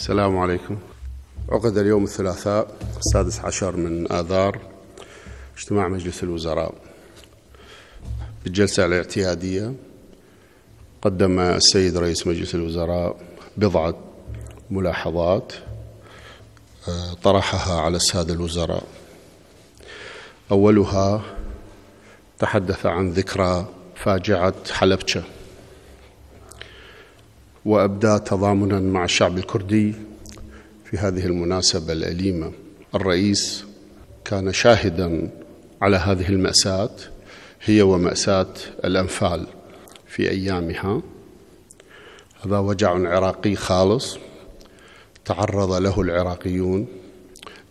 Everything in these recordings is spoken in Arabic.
السلام عليكم عقد اليوم الثلاثاء السادس عشر من آذار اجتماع مجلس الوزراء بالجلسة الاعتيادية قدم السيد رئيس مجلس الوزراء بضعة ملاحظات آه، طرحها على السادة الوزراء أولها تحدث عن ذكرى فاجعة حلبشة وابدى تضامنا مع الشعب الكردي في هذه المناسبه الاليمه الرئيس كان شاهدا على هذه الماساه هي وماساه الانفال في ايامها هذا وجع عراقي خالص تعرض له العراقيون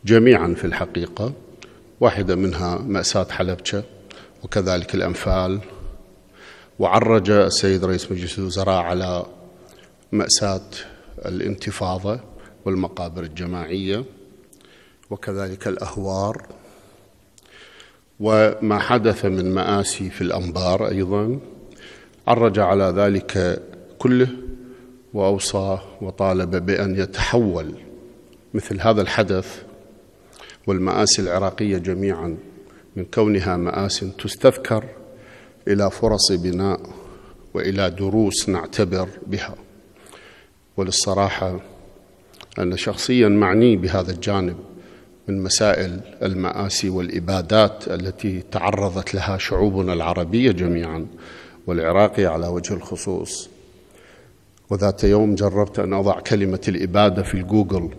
جميعا في الحقيقه واحده منها ماساه حلبشه وكذلك الانفال وعرج السيد رئيس مجلس الوزراء على مأساة الانتفاضة والمقابر الجماعية وكذلك الأهوار وما حدث من مآسي في الأنبار أيضا عرج على ذلك كله وأوصى وطالب بأن يتحول مثل هذا الحدث والمآسي العراقية جميعا من كونها مآس تستذكر إلى فرص بناء وإلى دروس نعتبر بها وللصراحه انا شخصيا معني بهذا الجانب من مسائل المآسي والإبادات التي تعرضت لها شعوبنا العربية جميعا والعراقي على وجه الخصوص وذات يوم جربت أن أضع كلمة الإبادة في الجوجل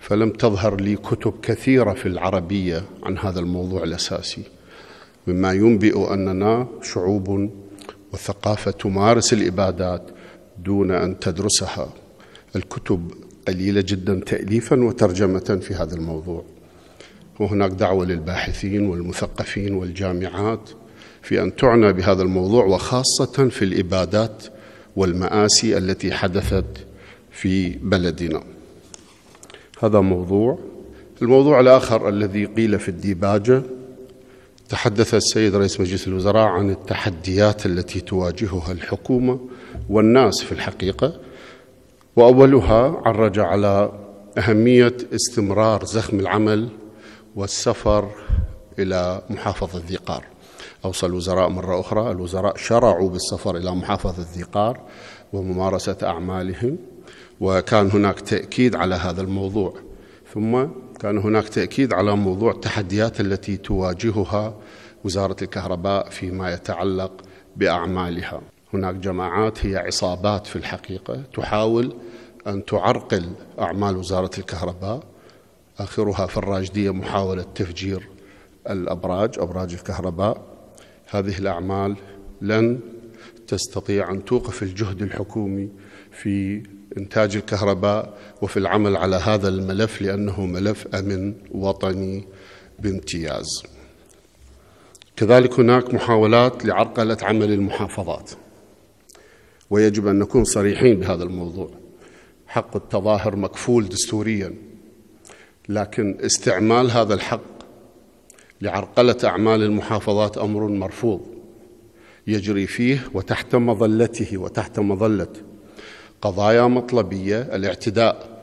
فلم تظهر لي كتب كثيرة في العربية عن هذا الموضوع الأساسي مما ينبئ أننا شعوب وثقافة تمارس الإبادات دون أن تدرسها الكتب قليلة جدا تأليفا وترجمة في هذا الموضوع وهناك دعوة للباحثين والمثقفين والجامعات في أن تعنى بهذا الموضوع وخاصة في الإبادات والمآسي التي حدثت في بلدنا هذا موضوع الموضوع الآخر الذي قيل في الديباجة تحدث السيد رئيس مجلس الوزراء عن التحديات التي تواجهها الحكومة والناس في الحقيقة وأولها عرج على أهمية استمرار زخم العمل والسفر إلى محافظة ذيقار أوصى الوزراء مرة أخرى الوزراء شرعوا بالسفر إلى محافظة ذيقار وممارسة أعمالهم وكان هناك تأكيد على هذا الموضوع ثم كان هناك تأكيد على موضوع التحديات التي تواجهها وزارة الكهرباء فيما يتعلق بأعمالها هناك جماعات هي عصابات في الحقيقة تحاول أن تعرقل أعمال وزارة الكهرباء آخرها في الراجدية محاولة تفجير الأبراج أبراج الكهرباء هذه الأعمال لن تستطيع أن توقف الجهد الحكومي في إنتاج الكهرباء وفي العمل على هذا الملف لأنه ملف أمن وطني بامتياز كذلك هناك محاولات لعرقلة عمل المحافظات ويجب أن نكون صريحين بهذا الموضوع حق التظاهر مكفول دستوريا لكن استعمال هذا الحق لعرقلة أعمال المحافظات أمر مرفوض يجري فيه وتحت مظلته وتحت مظلة قضايا مطلبية الاعتداء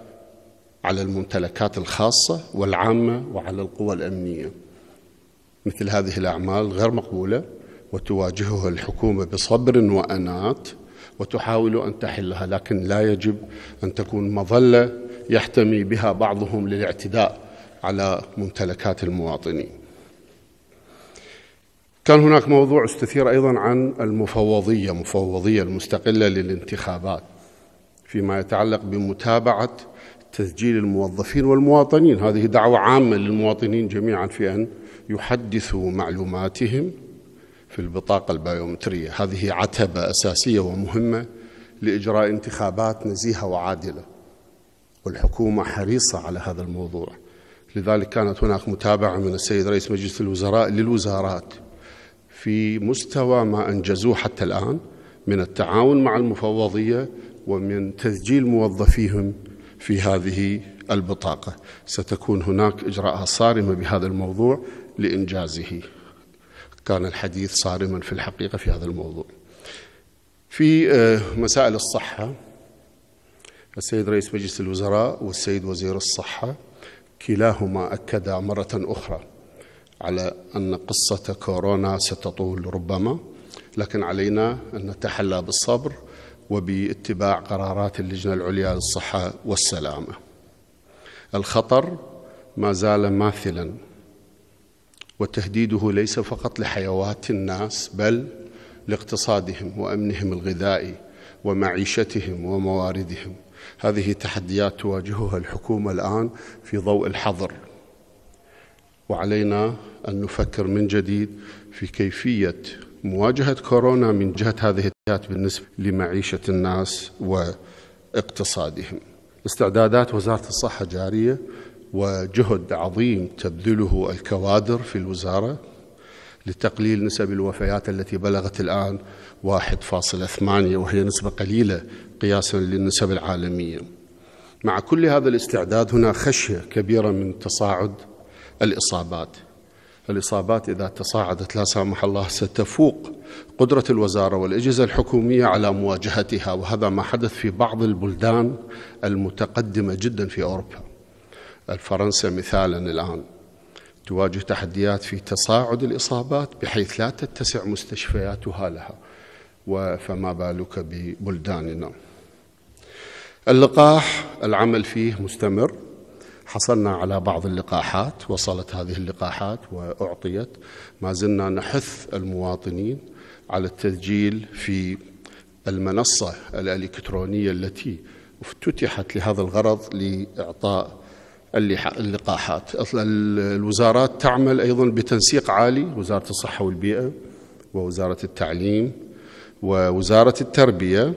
على الممتلكات الخاصة والعامة وعلى القوى الأمنية مثل هذه الأعمال غير مقبولة وتواجهها الحكومة بصبر وأنات وتحاول أن تحلها لكن لا يجب أن تكون مظلة يحتمي بها بعضهم للاعتداء على ممتلكات المواطنين كان هناك موضوع استثير أيضا عن المفوضية مفوضية المستقلة للانتخابات فيما يتعلق بمتابعة تسجيل الموظفين والمواطنين هذه دعوة عامة للمواطنين جميعا في أن يحدثوا معلوماتهم في البطاقة البيومترية هذه عتبة أساسية ومهمة لإجراء انتخابات نزيهة وعادلة والحكومة حريصة على هذا الموضوع لذلك كانت هناك متابعة من السيد رئيس مجلس الوزراء للوزارات في مستوى ما أنجزوه حتى الآن من التعاون مع المفوضية ومن تسجيل موظفيهم في هذه البطاقة ستكون هناك إجراءات صارمة بهذا الموضوع لإنجازه كان الحديث صارما في الحقيقة في هذا الموضوع في آه، مسائل الصحة السيد رئيس مجلس الوزراء والسيد وزير الصحة كلاهما أكدا مرة أخرى على أن قصة كورونا ستطول ربما لكن علينا أن نتحلى بالصبر وباتباع قرارات اللجنة العليا للصحة والسلامة الخطر ما زال ماثلا وتهديده ليس فقط لحيوات الناس بل لاقتصادهم وامنهم الغذائي ومعيشتهم ومواردهم هذه تحديات تواجهها الحكومه الان في ضوء الحظر وعلينا ان نفكر من جديد في كيفيه مواجهه كورونا من جهه هذه التحديات بالنسبه لمعيشه الناس واقتصادهم. استعدادات وزاره الصحه جاريه وجهد عظيم تبذله الكوادر في الوزارة لتقليل نسب الوفيات التي بلغت الآن 1.8 وهي نسبة قليلة قياسا للنسب العالمية مع كل هذا الاستعداد هنا خشية كبيرة من تصاعد الإصابات الإصابات إذا تصاعدت لا سامح الله ستفوق قدرة الوزارة والأجهزة الحكومية على مواجهتها وهذا ما حدث في بعض البلدان المتقدمة جدا في أوروبا بل فرنسا مثالا الآن تواجه تحديات في تصاعد الإصابات بحيث لا تتسع مستشفياتها لها فما بالك ببلداننا اللقاح العمل فيه مستمر حصلنا على بعض اللقاحات وصلت هذه اللقاحات وأعطيت ما زلنا نحث المواطنين على التسجيل في المنصة الإلكترونية التي افتتحت لهذا الغرض لإعطاء اللقاحات الوزارات تعمل أيضا بتنسيق عالي وزارة الصحة والبيئة ووزارة التعليم ووزارة التربية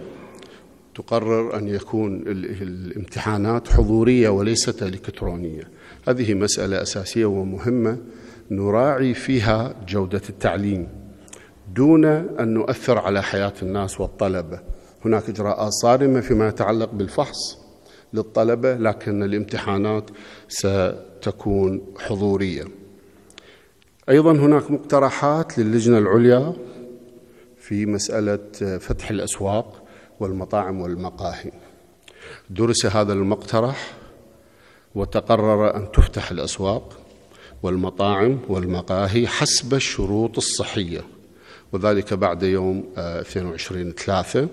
تقرر أن يكون الامتحانات حضورية وليست إلكترونية هذه مسألة أساسية ومهمة نراعي فيها جودة التعليم دون أن نؤثر على حياة الناس والطلبة هناك إجراءات صارمة فيما يتعلق بالفحص للطلبة لكن الامتحانات ستكون حضورية أيضا هناك مقترحات للجنة العليا في مسألة فتح الأسواق والمطاعم والمقاهي درس هذا المقترح وتقرر أن تفتح الأسواق والمطاعم والمقاهي حسب الشروط الصحية وذلك بعد يوم 22 آه، 3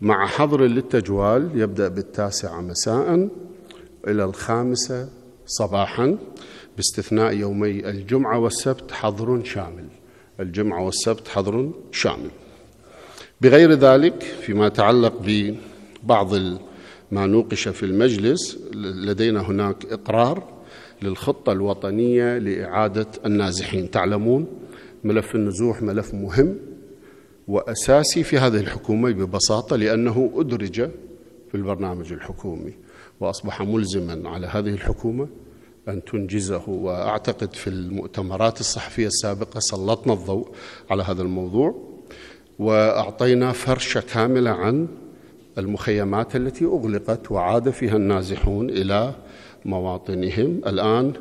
مع حظر للتجوال يبدأ بالتاسعة مساء إلى الخامسة صباحا باستثناء يومي الجمعة والسبت حظر شامل الجمعة والسبت حظر شامل بغير ذلك فيما يتعلق ببعض ما نوقش في المجلس لدينا هناك إقرار للخطة الوطنية لإعادة النازحين تعلمون ملف النزوح ملف مهم واساسي في هذه الحكومه ببساطه لانه ادرج في البرنامج الحكومي واصبح ملزما على هذه الحكومه ان تنجزه واعتقد في المؤتمرات الصحفيه السابقه سلطنا الضوء على هذا الموضوع واعطينا فرشه كامله عن المخيمات التي اغلقت وعاد فيها النازحون الى مواطنهم الان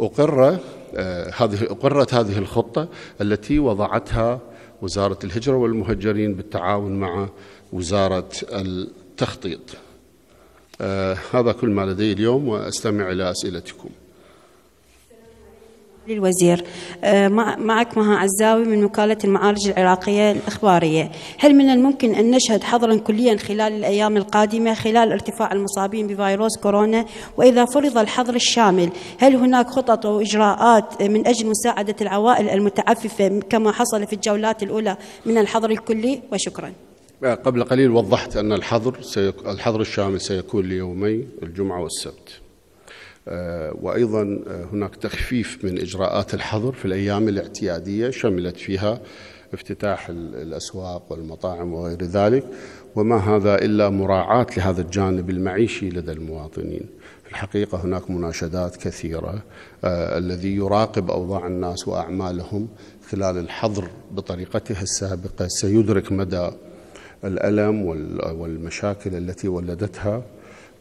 اقر آه، هذه اقرت هذه الخطه التي وضعتها وزارة الهجرة والمهجرين بالتعاون مع وزارة التخطيط آه، هذا كل ما لدي اليوم وأستمع إلى أسئلتكم للوزير آه، معك مها عزاوي من وكالة المعالج العراقية الإخبارية هل من الممكن أن نشهد حظرا كليا خلال الأيام القادمة خلال ارتفاع المصابين بفيروس كورونا وإذا فرض الحظر الشامل هل هناك خطط وإجراءات من أجل مساعدة العوائل المتعففة كما حصل في الجولات الأولى من الحظر الكلي وشكرا آه، قبل قليل وضحت أن الحظر الحظر الشامل سيكون ليومي الجمعة والسبت آه، وأيضا آه، هناك تخفيف من إجراءات الحظر في الأيام الاعتيادية شملت فيها افتتاح الأسواق والمطاعم وغير ذلك وما هذا إلا مراعاة لهذا الجانب المعيشي لدى المواطنين في الحقيقة هناك مناشدات كثيرة آه، الذي يراقب أوضاع الناس وأعمالهم خلال الحظر بطريقته السابقة سيدرك مدى الألم والمشاكل التي ولدتها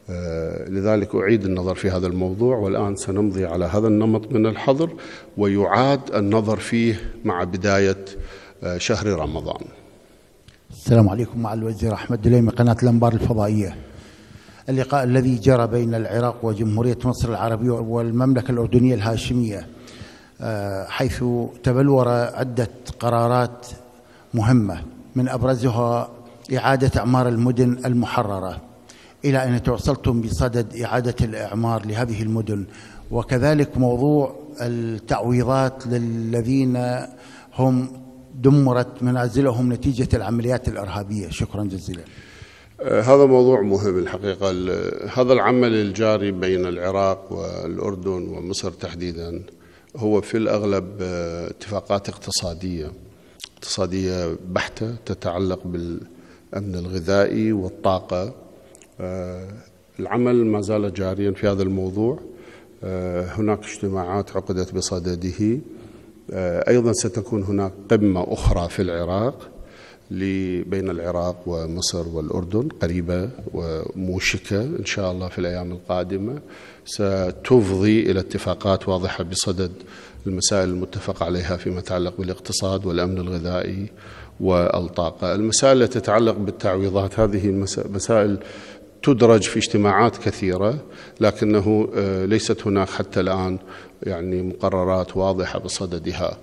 آه، لذلك أعيد النظر في هذا الموضوع والآن سنمضي على هذا النمط من الحظر ويعاد النظر فيه مع بداية آه، شهر رمضان السلام عليكم مع الوزير أحمد دليمي قناة الأنبار الفضائية اللقاء الذي جرى بين العراق وجمهورية مصر العربية والمملكة الأردنية الهاشمية آه، حيث تبلور عدة قرارات مهمة من أبرزها إعادة أعمار المدن المحررة إلى أن توصلتم بصدد إعادة الإعمار لهذه المدن وكذلك موضوع التعويضات للذين هم دمرت منازلهم نتيجة العمليات الإرهابية شكرا جزيلا أه، هذا موضوع مهم الحقيقة هذا العمل الجاري بين العراق والأردن ومصر تحديدا هو في الأغلب أه، اتفاقات اقتصادية اقتصادية بحتة تتعلق بالأمن الغذائي والطاقة آه، العمل ما زال جاريا في هذا الموضوع آه، هناك اجتماعات عقدت بصدده آه، أيضا ستكون هناك قمة أخرى في العراق بين العراق ومصر والأردن قريبة وموشكة إن شاء الله في الأيام القادمة ستفضي إلى اتفاقات واضحة بصدد المسائل المتفق عليها فيما يتعلق بالاقتصاد والأمن الغذائي والطاقة المسائل التي تتعلق بالتعويضات هذه مسائل تدرج في اجتماعات كثيرة لكنه آه، ليست هناك حتى الآن يعني مقررات واضحة بصددها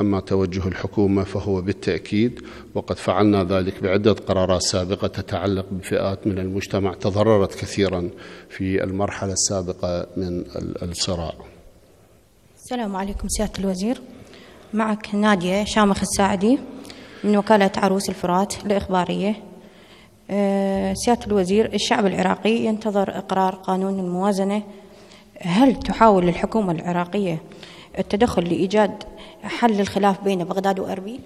أما توجه الحكومة فهو بالتأكيد وقد فعلنا ذلك بعدة قرارات سابقة تتعلق بفئات من المجتمع تضررت كثيرا في المرحلة السابقة من الصراع السلام عليكم سيادة الوزير معك نادية شامخ الساعدي من وكالة عروس الفرات الإخبارية آه، سيادة الوزير الشعب العراقي ينتظر إقرار قانون الموازنة هل تحاول الحكومة العراقية التدخل لإيجاد حل الخلاف بين بغداد وأربيل؟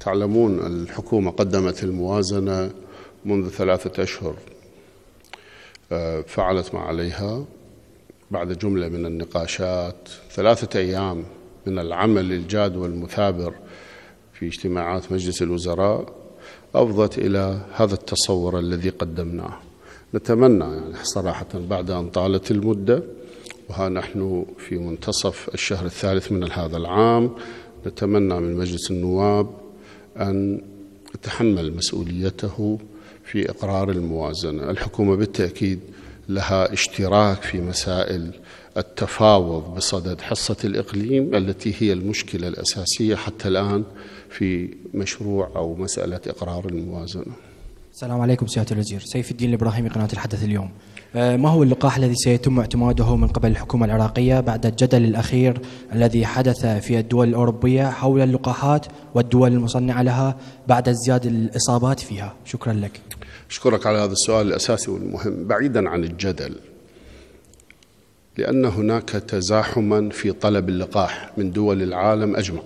تعلمون الحكومة قدمت الموازنة منذ ثلاثة أشهر آه، فعلت ما عليها بعد جملة من النقاشات ثلاثة أيام من العمل الجاد والمثابر في اجتماعات مجلس الوزراء أفضت إلى هذا التصور الذي قدمناه نتمنى يعني صراحة بعد أن طالت المدة وها نحن في منتصف الشهر الثالث من هذا العام نتمنى من مجلس النواب أن يتحمل مسؤوليته في إقرار الموازنة الحكومة بالتأكيد لها اشتراك في مسائل التفاوض بصدد حصة الإقليم التي هي المشكلة الأساسية حتى الآن في مشروع أو مسألة إقرار الموازنة السلام عليكم سيادة الوزير سيف الدين الإبراهيمي قناة الحدث اليوم آه، ما هو اللقاح الذي سيتم اعتماده من قبل الحكومة العراقية بعد الجدل الأخير الذي حدث في الدول الأوروبية حول اللقاحات والدول المصنعة لها بعد ازدياد الإصابات فيها شكرا لك أشكرك على هذا السؤال الأساسي والمهم بعيدا عن الجدل لأن هناك تزاحما في طلب اللقاح من دول العالم أجمع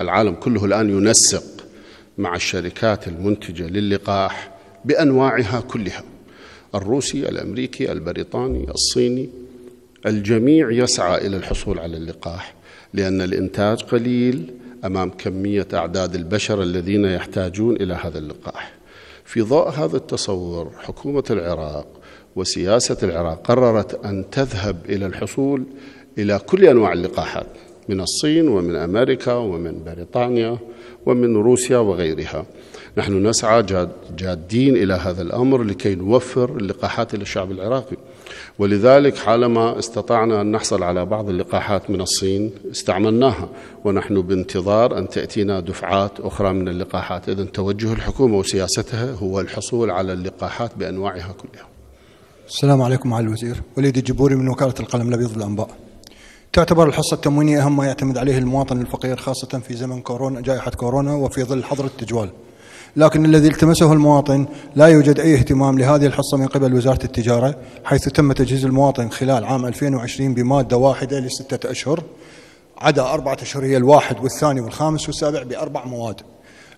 العالم كله الآن ينسق مع الشركات المنتجة للقاح بأنواعها كلها الروسي الأمريكي البريطاني الصيني الجميع يسعى إلى الحصول على اللقاح لأن الإنتاج قليل أمام كمية أعداد البشر الذين يحتاجون إلى هذا اللقاح في ضوء هذا التصور حكومة العراق وسياسة العراق قررت أن تذهب إلى الحصول إلى كل أنواع اللقاحات من الصين ومن أمريكا ومن بريطانيا ومن روسيا وغيرها نحن نسعى جاد جادين إلى هذا الأمر لكي نوفر اللقاحات للشعب العراقي ولذلك حالما استطعنا أن نحصل على بعض اللقاحات من الصين استعملناها ونحن بانتظار أن تأتينا دفعات أخرى من اللقاحات إذا توجه الحكومة وسياستها هو الحصول على اللقاحات بأنواعها كلها السلام عليكم معالي الوزير وليد الجبوري من وكالة القلم الأبيض للأنباء تعتبر الحصة التموينية أهم ما يعتمد عليه المواطن الفقير خاصة في زمن كورونا جائحة كورونا وفي ظل حظر التجوال لكن الذي التمسه المواطن لا يوجد أي اهتمام لهذه الحصة من قبل وزارة التجارة حيث تم تجهيز المواطن خلال عام 2020 بمادة واحدة لستة أشهر عدا أربعة أشهر هي الواحد والثاني والخامس والسابع بأربع مواد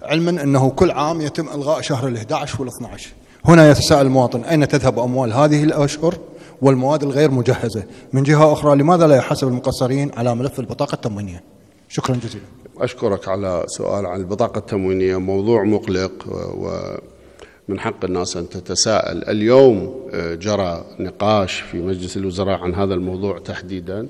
علما أنه كل عام يتم إلغاء شهر ال11 وال12 هنا يتساءل المواطن أين تذهب أموال هذه الأشهر والمواد الغير مجهزة من جهة أخرى لماذا لا يحاسب المقصرين على ملف البطاقة التموينية شكرا جزيلا أشكرك على سؤال عن البطاقة التموينية موضوع مقلق ومن حق الناس أن تتساءل اليوم آه، جرى نقاش في مجلس الوزراء عن هذا الموضوع تحديدا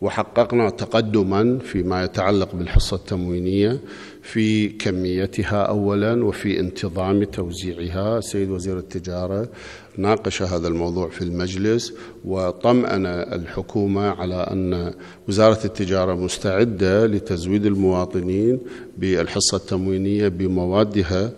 وحققنا تقدما فيما يتعلق بالحصة التموينية في كميتها اولا وفي انتظام توزيعها سيد وزير التجاره ناقش هذا الموضوع في المجلس وطمأن الحكومة على أن وزارة التجارة مستعدة لتزويد المواطنين بالحصة التموينية بموادها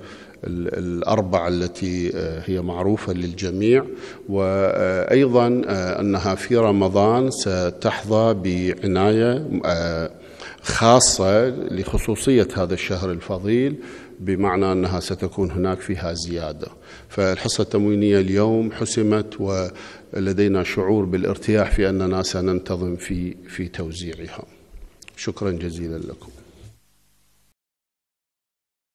الأربعة التي آه، هي معروفة للجميع وأيضا آه، أنها في رمضان ستحظى بعناية آه، خاصة لخصوصية هذا الشهر الفضيل بمعنى أنها ستكون هناك فيها زيادة فالحصة التموينية اليوم حسمت ولدينا شعور بالارتياح في أننا سننتظم في, في توزيعها شكرا جزيلا لكم